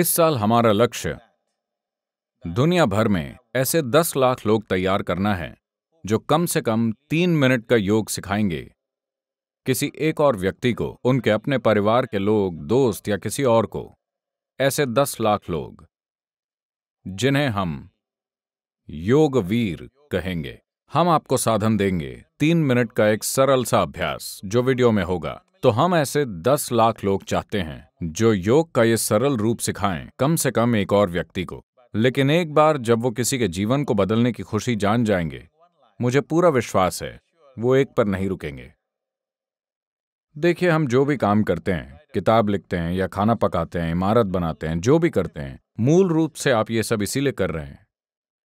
इस साल हमारा लक्ष्य दुनिया भर में ऐसे 10 लाख लोग तैयार करना है जो कम से कम तीन मिनट का योग सिखाएंगे किसी एक और व्यक्ति को उनके अपने परिवार के लोग दोस्त या किसी और को ऐसे दस लाख लोग जिन्हें हम योगवीर कहेंगे हम आपको साधन देंगे तीन मिनट का एक सरल सा अभ्यास जो वीडियो में होगा तो हम ऐसे दस लाख लोग चाहते हैं जो योग का ये सरल रूप सिखाएं कम से कम एक और व्यक्ति को लेकिन एक बार जब वो किसी के जीवन को बदलने की खुशी जान जाएंगे मुझे पूरा विश्वास है वो एक पर नहीं रुकेंगे देखिए हम जो भी काम करते हैं किताब लिखते हैं या खाना पकाते हैं इमारत बनाते हैं जो भी करते हैं मूल रूप से आप ये सब इसीलिए कर रहे हैं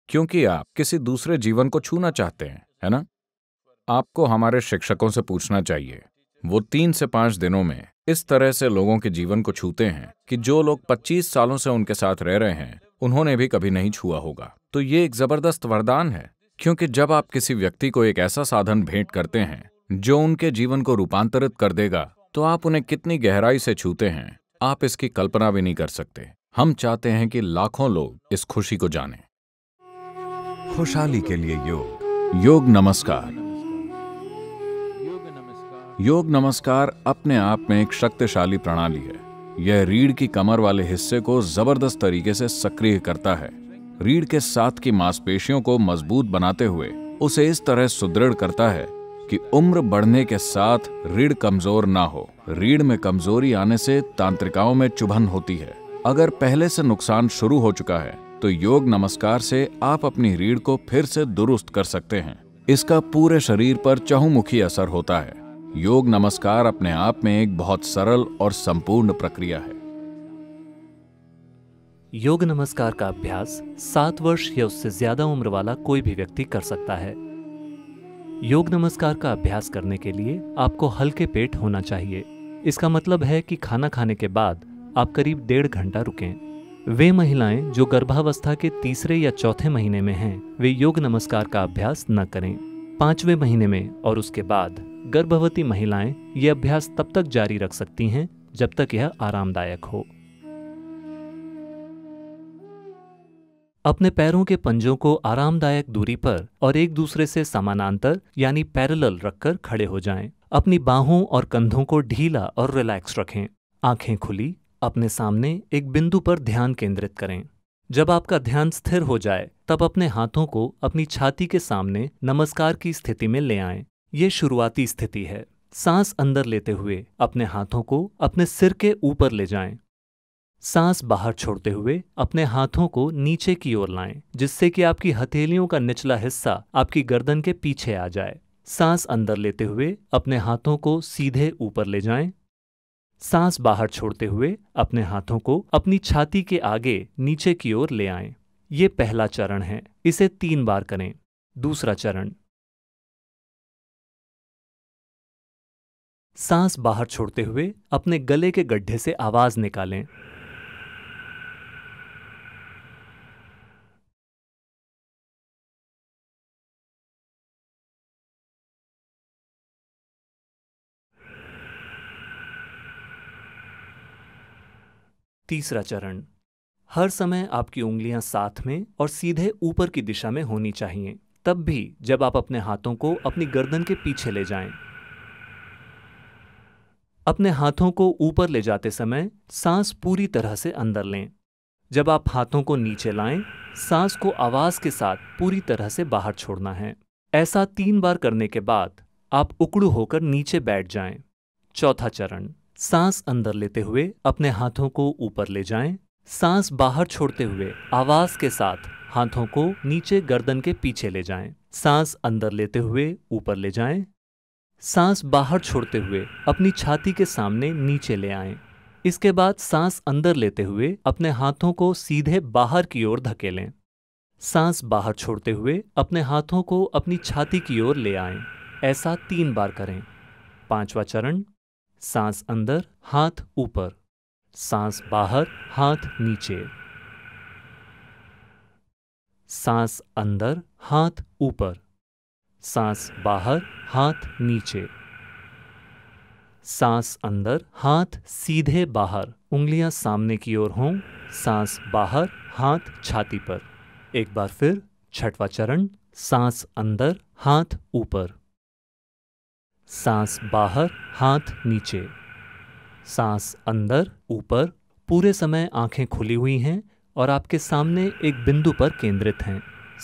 क्योंकि आप किसी दूसरे जीवन को छूना चाहते हैं है ना आपको हमारे शिक्षकों से पूछना चाहिए वो तीन से पांच दिनों में इस तरह से लोगों के जीवन को छूते हैं कि जो लोग 25 सालों से उनके साथ रह रहे हैं उन्होंने भी कभी नहीं छुआ होगा तो ये एक जबरदस्त वरदान है क्योंकि जब आप किसी व्यक्ति को एक ऐसा साधन भेंट करते हैं जो उनके जीवन को रूपांतरित कर देगा तो आप उन्हें कितनी गहराई से छूते हैं आप इसकी कल्पना भी नहीं कर सकते हम चाहते हैं कि लाखों लोग इस खुशी को जाने खुशहाली के लिए योग योग नमस्कार योग नमस्कार अपने आप में एक शक्तिशाली प्रणाली है यह रीढ़ की कमर वाले हिस्से को जबरदस्त तरीके से सक्रिय करता है रीढ़ के साथ की मांसपेशियों को मजबूत बनाते हुए उसे इस तरह सुदृढ़ करता है कि उम्र बढ़ने के साथ रीढ़ कमजोर ना हो रीढ़ में कमजोरी आने से तांत्रिकाओं में चुभन होती है अगर पहले से नुकसान शुरू हो चुका है तो योग नमस्कार से आप अपनी रीढ़ को फिर से दुरुस्त कर सकते हैं इसका पूरे शरीर पर चहुमुखी असर होता है योग नमस्कार अपने आप में एक बहुत सरल और संपूर्ण प्रक्रिया है योग नमस्कार का अभ्यास सात वर्ष या उससे ज्यादा उम्र वाला कोई भी व्यक्ति कर सकता है योग नमस्कार का अभ्यास करने के लिए आपको हल्के पेट होना चाहिए इसका मतलब है कि खाना खाने के बाद आप करीब डेढ़ घंटा रुकें वे महिलाएं जो गर्भावस्था के तीसरे या चौथे महीने में हैं वे योग नमस्कार का अभ्यास न करें पांचवें महीने में और उसके बाद गर्भवती महिलाएं यह अभ्यास तब तक जारी रख सकती हैं जब तक यह आरामदायक हो अपने पैरों के पंजों को आरामदायक दूरी पर और एक दूसरे से समानांतर यानी पैरेलल रखकर खड़े हो जाएं। अपनी बाहों और कंधों को ढीला और रिलैक्स रखें आंखें खुली अपने सामने एक बिंदु पर ध्यान केंद्रित करें जब आपका ध्यान स्थिर हो जाए तब अपने हाथों को अपनी छाती के सामने नमस्कार की स्थिति में ले आएं ये शुरुआती स्थिति है सांस अंदर लेते हुए अपने हाथों को अपने सिर के ऊपर ले जाएं। सांस बाहर छोड़ते हुए अपने हाथों को नीचे की ओर लाएं, जिससे कि आपकी हथेलियों का निचला हिस्सा आपकी गर्दन के पीछे आ जाए सांस अंदर लेते हुए अपने हाथों को सीधे ऊपर ले जाएं। सांस बाहर छोड़ते हुए अपने हाथों को अपनी छाती के आगे नीचे की ओर ले आएं। ये पहला चरण है इसे तीन बार करें दूसरा चरण सांस बाहर छोड़ते हुए अपने गले के गड्ढे से आवाज निकालें तीसरा चरण हर समय आपकी उंगलियां साथ में और सीधे ऊपर की दिशा में होनी चाहिए तब भी जब आप अपने हाथों को अपनी गर्दन के पीछे ले जाएं। अपने हाथों को ऊपर ले जाते समय सांस पूरी तरह से अंदर लें जब आप हाथों को नीचे लाएं सांस को आवाज के साथ पूरी तरह से बाहर छोड़ना है ऐसा तीन बार करने के बाद आप उकड़ू होकर नीचे बैठ जाएं। चौथा चरण सांस अंदर लेते हुए अपने हाथों को ऊपर ले जाएं, सांस बाहर छोड़ते हुए आवाज के साथ हाथों को नीचे गर्दन के पीछे ले जाएं, सांस अंदर लेते हुए ऊपर ले जाएं, सांस बाहर छोड़ते हुए अपनी छाती के सामने नीचे ले आएं। इसके बाद सांस अंदर लेते हुए अपने हाथों को सीधे बाहर की ओर धकेलें सांस बाहर छोड़ते हुए अपने हाथों को अपनी छाती की ओर ले आएं। ऐसा तीन बार करें पांचवा चरण सांस अंदर हाथ ऊपर सांस बाहर हाथ नीचे सांस अंदर हाथ ऊपर सांस बाहर हाथ नीचे सांस अंदर हाथ सीधे बाहर उंगलियां सामने की ओर हों सांस बाहर हाथ छाती पर एक बार फिर छठवा चरण सांस अंदर हाथ ऊपर सांस बाहर हाथ नीचे सांस अंदर ऊपर पूरे समय आंखें खुली हुई हैं और आपके सामने एक बिंदु पर केंद्रित हैं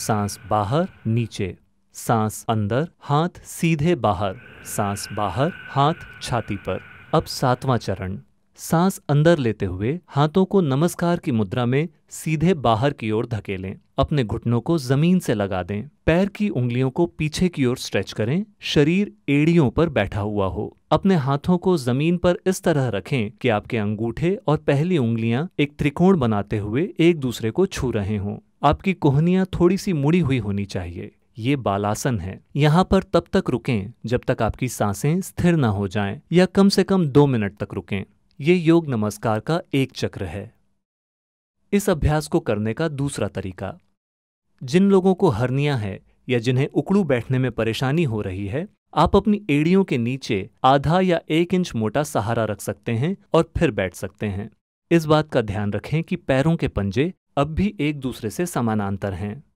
सांस बाहर नीचे सांस अंदर हाथ सीधे बाहर सांस बाहर हाथ छाती पर अब सातवां चरण सांस अंदर लेते हुए हाथों को नमस्कार की मुद्रा में सीधे बाहर की ओर धकेलें अपने घुटनों को जमीन से लगा दें पैर की उंगलियों को पीछे की ओर स्ट्रेच करें शरीर एड़ियों पर बैठा हुआ हो अपने हाथों को जमीन पर इस तरह रखें कि आपके अंगूठे और पहली उंगलियां एक त्रिकोण बनाते हुए एक दूसरे को छू रहे हों आपकी कोहनियां थोड़ी सी मुड़ी हुई होनी चाहिए ये बालासन है यहाँ पर तब तक रुकें जब तक आपकी सांसें स्थिर ना हो जाएं या कम से कम दो मिनट तक रुकें ये योग नमस्कार का एक चक्र है इस अभ्यास को करने का दूसरा तरीका जिन लोगों को हरनिया है या जिन्हें उकड़ू बैठने में परेशानी हो रही है आप अपनी एड़ियों के नीचे आधा या एक इंच मोटा सहारा रख सकते हैं और फिर बैठ सकते हैं इस बात का ध्यान रखें कि पैरों के पंजे अब भी एक दूसरे से समानांतर हैं